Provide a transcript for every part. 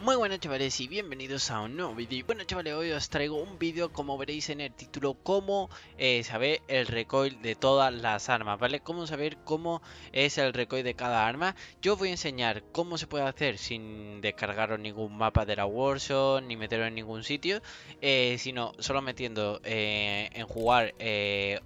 Muy buenas chavales y bienvenidos a un nuevo vídeo Bueno chavales, hoy os traigo un vídeo como veréis en el título Cómo eh, saber el recoil de todas las armas, ¿vale? Cómo saber cómo es el recoil de cada arma Yo os voy a enseñar cómo se puede hacer sin descargaros ningún mapa de la Warzone Ni meterlo en ningún sitio eh, Sino solo metiendo eh, en jugar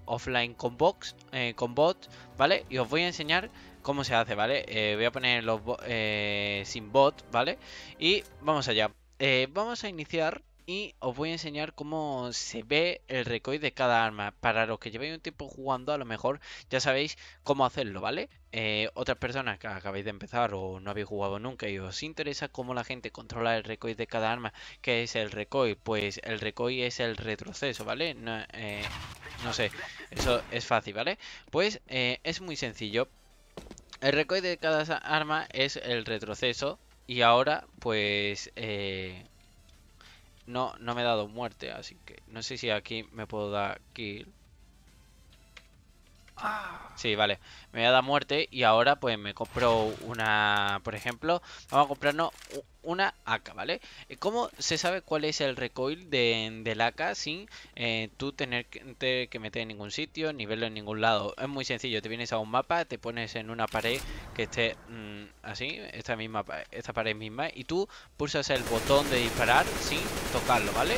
offline con, box, con bots, ¿vale? Y os voy a enseñar cómo se hace, ¿vale? Eh, voy a poner los eh, sin bot, ¿vale? Y vamos allá. Eh, vamos a iniciar y os voy a enseñar cómo se ve el recoil de cada arma. Para los que lleváis un tiempo jugando, a lo mejor ya sabéis cómo hacerlo, ¿vale? otras personas que acabáis de empezar o no habéis jugado nunca y os interesa cómo la gente controla el recoil de cada arma, ¿qué es el recoil? Pues el recoil es el retroceso, ¿vale? No, sé, eso es fácil, ¿vale? Pues es muy sencillo. El recoil de cada arma es el retroceso. Y ahora, pues... Eh, no, no me he dado muerte, así que no sé si aquí me puedo dar kill. Sí, vale. Me voy a muerte y ahora pues me compro una, por ejemplo, vamos a comprarnos una AK, ¿vale? Eh, ¿Cómo se sabe cuál es el recoil de, del AK sin eh, tú tener que, meter en ningún sitio, ni verlo en ningún lado? Es muy sencillo, te vienes a un mapa, te pones en una pared que esté mm, así, esta misma esta pared misma, y tú pulsas el botón de disparar sin tocarlo, ¿vale?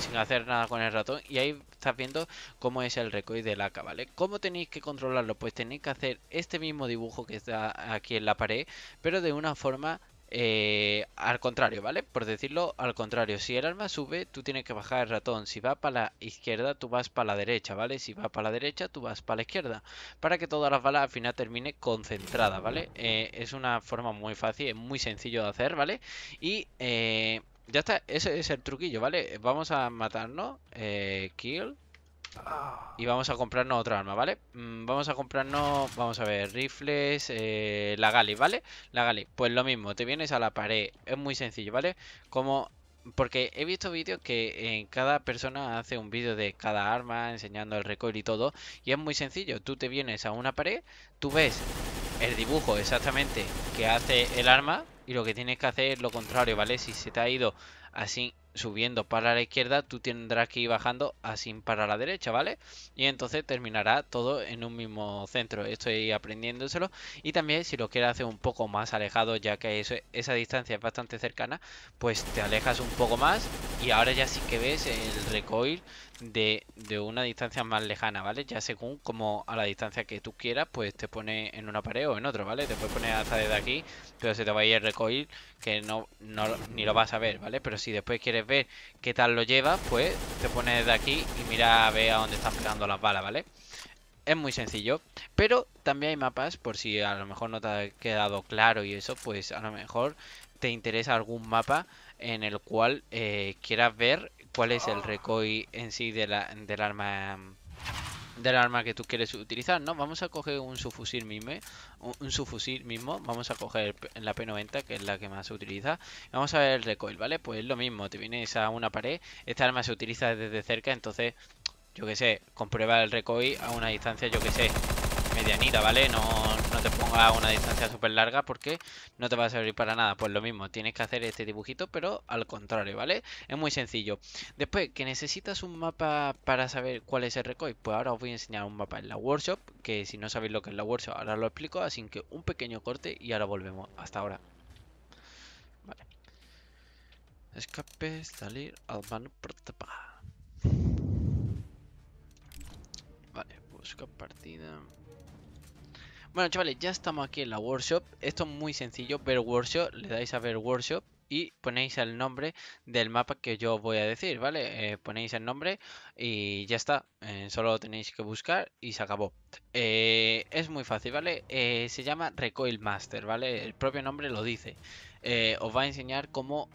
Sin hacer nada con el ratón y ahí estás viendo cómo es el recoil del AK, ¿vale? ¿Cómo tenéis que controlarlo? Pues tenéis que hacer este mismo dibujo que está aquí en la pared, pero de una forma eh, al contrario, ¿vale? Por decirlo al contrario, si el arma sube, tú tienes que bajar el ratón. Si va para la izquierda, tú vas para la derecha, ¿vale? Si va para la derecha, tú vas para la izquierda. Para que todas las balas al final termine concentradas, ¿vale? Eh, es una forma muy fácil, es muy sencillo de hacer, ¿vale? Y eh, ya está, ese es el truquillo, ¿vale? Vamos a matarnos. Eh, kill. Y vamos a comprarnos otra arma, ¿vale? Mm, vamos a comprarnos, vamos a ver, rifles, eh, la Gali, ¿vale? La Gali, pues lo mismo, te vienes a la pared, es muy sencillo, ¿vale? Como, porque he visto vídeos que en eh, cada persona hace un vídeo de cada arma, enseñando el recoil y todo, y es muy sencillo, tú te vienes a una pared, tú ves el dibujo exactamente que hace el arma, y lo que tienes que hacer es lo contrario, ¿vale? Si se te ha ido así subiendo para la izquierda, tú tendrás que ir bajando así para la derecha, ¿vale? Y entonces terminará todo en un mismo centro. Estoy aprendiéndoselo. Y también si lo quieres hacer un poco más alejado, ya que esa distancia es bastante cercana, pues te alejas un poco más. Y ahora ya sí que ves el recoil de, una distancia más lejana, ¿vale? Ya según como a la distancia que tú quieras, pues te pone en una pared o en otro, ¿vale? Te puedes poner hasta de aquí, pero se te va a ir el recoil que no, no ni lo vas a ver, ¿vale? Pero si después quieres ver qué tal lo llevas, pues te pones de aquí y mira a ver a dónde están pegando las balas, ¿vale? Es muy sencillo, pero también hay mapas, por si a lo mejor no te ha quedado claro y eso, pues a lo mejor te interesa algún mapa en el cual eh, quieras ver cuál es el ah. recoil en sí del arma del arma que tú quieres utilizar, ¿no? Vamos a coger un subfusil mime un, mismo, vamos a coger la P90, que es la que más se utiliza, vamos a ver el recoil, ¿vale? Pues lo mismo, te vienes a una pared, esta arma se utiliza desde cerca, entonces, yo que sé, comprueba el recoil a una distancia, yo que sé, medianita, ¿vale? No, no te pongas a una distancia súper larga porque no te va a servir para nada. Pues lo mismo, tienes que hacer este dibujito, pero al contrario, ¿vale? Es muy sencillo. Después, que necesitas un mapa para saber cuál es el recoil, pues ahora os voy a enseñar un mapa en la workshop, que si no sabéis lo que es la workshop, ahora lo explico, así que un pequeño corte y ahora volvemos. Hasta ahora. Vale. Escape, salir, al mano, partida. Bueno, chavales, ya estamos aquí en la workshop. Esto es muy sencillo. Ver workshop. Le dais a ver workshop y ponéis el nombre del mapa que yo voy a decir, ¿vale? Eh, ponéis el nombre y ya está. Eh, solo tenéis que buscar y se acabó. Eh, es muy fácil, ¿vale? se llama Recoil Master, ¿vale? El propio nombre lo dice. os va a enseñar cómo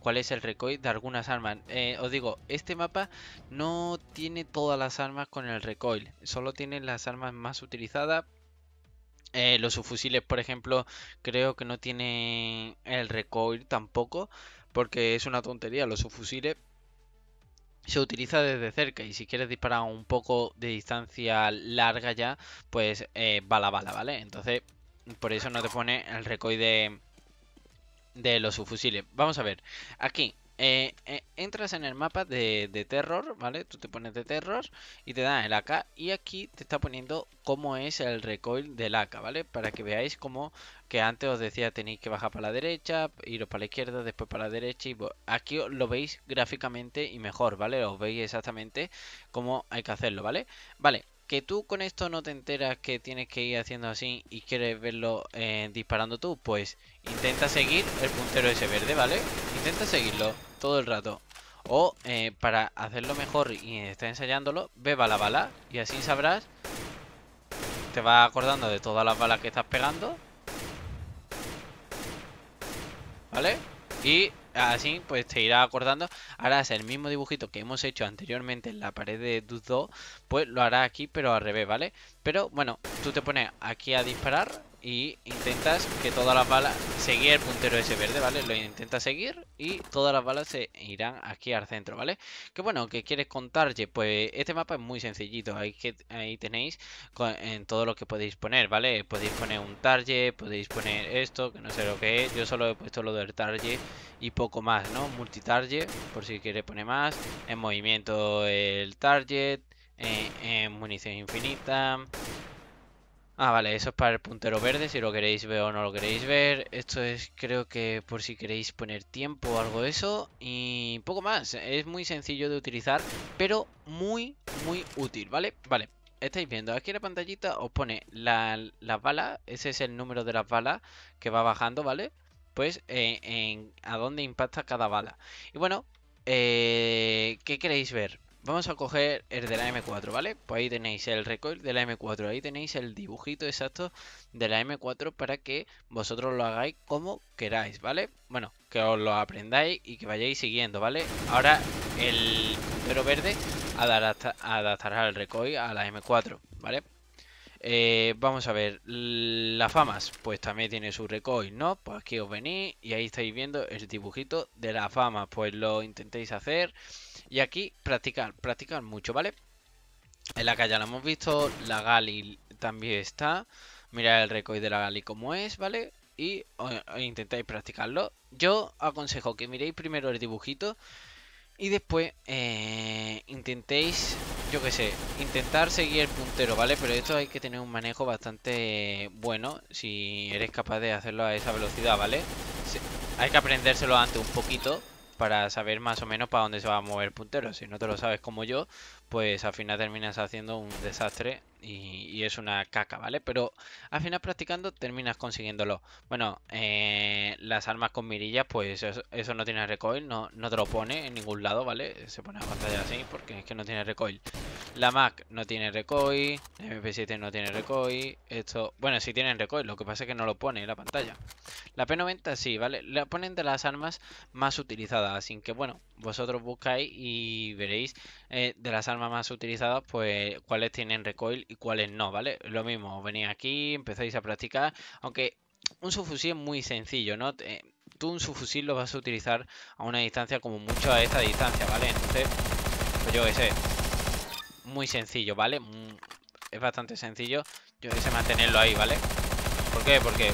cuál es el recoil de algunas armas. os digo, este mapa no tiene todas las armas con el recoil. Solo tiene las armas más utilizadas eh, los subfusiles, por ejemplo, creo que no tienen el recoil tampoco, porque es una tontería. Los subfusiles se utilizan desde cerca y si quieres disparar un poco de distancia larga ya, pues eh, bala, bala, ¿vale? Entonces, por eso no te pone el recoil de, de los subfusiles. Vamos a ver, aquí eh, eh, entras en el mapa de, terror, ¿vale? Tú te pones de terror y te dan el AK y aquí te está poniendo cómo es el recoil del AK, ¿vale? Para que veáis cómo que antes os decía tenéis que bajar para la derecha, iros para la izquierda, después para la derecha y aquí lo veis gráficamente y mejor, ¿vale? Os veis exactamente cómo hay que hacerlo, ¿vale? Vale, que tú con esto no te enteras que tienes que ir haciendo así y quieres verlo eh, disparando tú, pues intenta seguir el puntero ese verde, ¿vale? Intenta seguirlo todo el rato. O eh, para hacerlo mejor y estar ensayándolo, beba la bala y así sabrás. Te vas acordando de todas las balas que estás pegando. ¿Vale? Y Así, pues te irá acordando. Harás el mismo dibujito que hemos hecho anteriormente en la pared de DUS pues lo harás aquí, pero al revés, ¿vale? Pero bueno, tú te pones aquí a disparar y intentas que todas las balas... Seguir el puntero ese verde, ¿vale? Lo intentas seguir y todas las balas se irán aquí al centro, ¿vale? Que bueno, que quieres contarle? Pues este mapa es muy sencillito. Ahí, que, ahí tenéis en todo lo que podéis poner, ¿vale? Podéis poner un target, podéis poner esto, que no sé lo que es. Yo solo he puesto lo del target y poco más, ¿no? Multitarget, por si quieres poner más. En movimiento el target, en munición infinita Ah, vale, eso es para el puntero verde, si lo queréis ver o no lo queréis ver. Esto es, creo que por si queréis poner tiempo o algo de eso. Y poco más, es muy sencillo de utilizar, pero muy, muy útil, ¿vale? Vale, estáis viendo, aquí en la pantallita os pone las la balas, ese es el número de las balas que va bajando, ¿vale? Pues eh, en, a dónde impacta cada bala. Y bueno, eh, ¿qué queréis ver? Vamos a coger el de la M4, ¿vale? Pues ahí tenéis el recoil de la M4, ahí tenéis el dibujito exacto de la M4 para que vosotros lo hagáis como queráis, ¿vale? Bueno, que os lo aprendáis y que vayáis siguiendo, ¿vale? Ahora el puntero verde adaptará el recoil a la M4, ¿vale? Eh, vamos a ver, las famas, pues también tiene su recoil, ¿no? Pues aquí os venís y ahí estáis viendo el dibujito de la famas, pues lo intentéis hacer y aquí practicar, practicar mucho, ¿vale? En la calle la hemos visto, la Gali también está, mirad el recoil de la Gali como es, ¿vale? Y e intentáis practicarlo. Yo aconsejo que miréis primero el dibujito y después eh, intentéis yo qué sé, intentar seguir el puntero, ¿vale? Pero esto hay que tener un manejo bastante bueno si eres capaz de hacerlo a esa velocidad, ¿vale? Hay que aprendérselo antes un poquito para saber más o menos para dónde se va a mover el puntero. Si no te lo sabes como yo, pues al final terminas haciendo un desastre y, es una caca, ¿vale? Pero al final practicando terminas consiguiéndolo. Bueno, eh, las armas con mirillas, pues eso, no tiene recoil, no, no te lo pone en ningún lado, ¿vale? Se pone a pantalla así porque es que no tiene recoil. La Mac no tiene recoil, la MP7 no tiene recoil, esto... Bueno, sí tienen recoil, lo que pasa es que no lo pone en la pantalla. La P90 sí, ¿vale? La ponen de las armas más utilizadas, así que bueno, vosotros buscáis y veréis eh, de las armas más utilizadas, pues cuáles tienen recoil y cuáles no, ¿vale? Lo mismo, venís aquí, empezáis a practicar, aunque un subfusil es muy sencillo, ¿no? Eh, tú un subfusil lo vas a utilizar a una distancia como mucho a esta distancia, ¿vale? Entonces, pues yo sé muy sencillo, ¿vale? Mm, es bastante sencillo. Yo quise mantenerlo ahí, ¿vale? ¿Por qué? Porque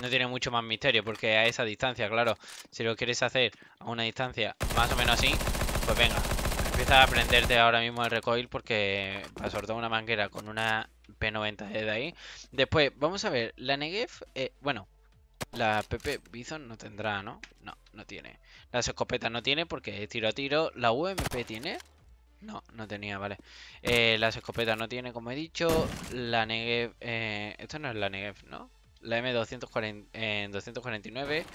no tiene mucho más misterio, porque a esa distancia, claro, si lo quieres hacer a una distancia más o menos así, pues venga, empieza a aprenderte ahora mismo el recoil, porque a soltar una manguera con una P90 de ahí. Después, vamos a ver, la Negev, eh, bueno, la PP Bison no tendrá, ¿no? No, no tiene. Las escopetas no tiene porque es tiro a tiro. La UMP tiene. No, no tenía, vale. Eh, las escopetas no tiene, como he dicho. La Negev... Eh, esto no es la Negev, ¿no? La M249... Eh, 249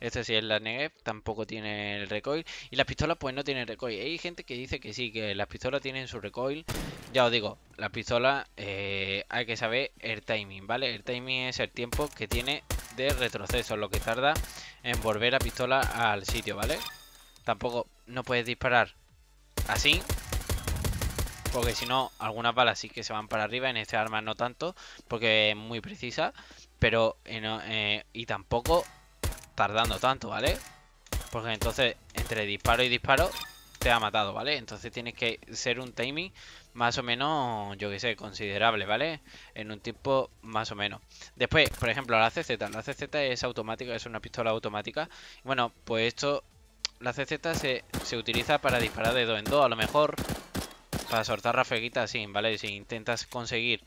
esto sí es la Negev, tampoco tiene el recoil. Y las pistolas pues no tienen recoil. Hay gente que dice que sí, que las pistolas tienen su recoil. Ya os digo, las pistolas eh, hay que saber el timing, ¿vale? El timing es el tiempo que tiene de retroceso, lo que tarda en volver a pistola al sitio, ¿vale? Tampoco no puedes disparar así, porque si no, algunas balas sí que se van para arriba, en este arma no tanto, porque es muy precisa. Pero, eh, y tampoco tardando tanto, ¿vale? Porque entonces, entre disparo y disparo, te ha matado, ¿vale? Entonces tienes que ser un timing más o menos, yo que sé, considerable, ¿vale? En un tiempo más o menos. Después, por ejemplo, la CZ. La CZ es automática, es una pistola automática. Bueno, pues esto, la CZ se, se utiliza para disparar de dos en dos a lo mejor, para soltar rafeguitas, así, ¿vale? Si intentas conseguir...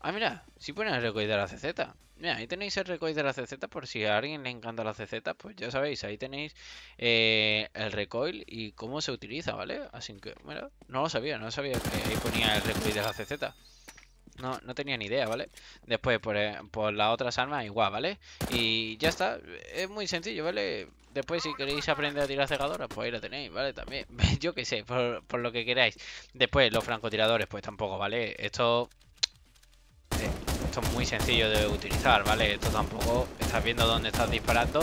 Ah, mira, si pones el recoil de la CZ. Mira, ahí tenéis el recoil de la CZ por si a alguien le encanta la CZ, pues ya sabéis, ahí tenéis eh, el recoil y cómo se utiliza, ¿vale? Así que, bueno, no lo sabía, no sabía que ahí ponía el recoil de la CZ. No, no tenía ni idea, ¿vale? Después, eh, por, las otras armas, igual, ¿vale? Y ya está, es muy sencillo, ¿vale? Después, si queréis aprender a tirar cegadoras, pues ahí lo tenéis, ¿vale? También, yo qué sé, por, por lo que queráis. Después, los francotiradores, pues tampoco, ¿vale? Esto... Eh, esto es muy sencillo de utilizar, ¿vale? Esto tampoco... Estás viendo dónde estás disparando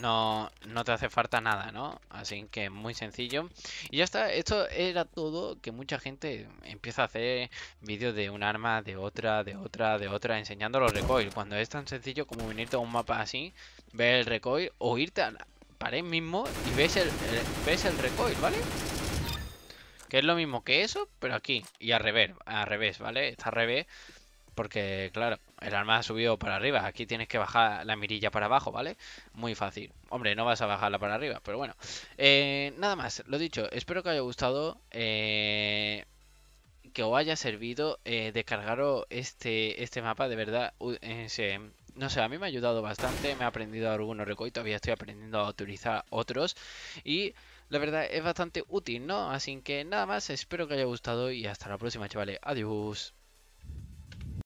no, no te hace falta nada, ¿no? Así que muy sencillo. Y ya está, esto era todo que mucha gente empieza a hacer vídeos de un arma, de otra, de otra, de otra, enseñando los recoil. Cuando es tan sencillo como venirte a un mapa así, ver el recoil o irte a la pared mismo y ves el, ves el recoil, ¿vale? Que es lo mismo que eso, pero aquí. Y al revés, al revés, ¿vale? Está al revés. Porque, claro, el arma ha subido para arriba. Aquí tienes que bajar la mirilla para abajo, ¿vale? Muy fácil. Hombre, no vas a bajarla para arriba, pero bueno. Eh, nada más, lo dicho. Espero que haya gustado. Eh, que os haya servido eh, descargaros este, este mapa. De verdad, eh, no sé, a mí me ha ayudado bastante. Me ha aprendido algunos recoitos. Todavía estoy aprendiendo a utilizar otros. Y la verdad es bastante útil, ¿no? Así que nada más. Espero que haya gustado y hasta la próxima, chavales. Adiós.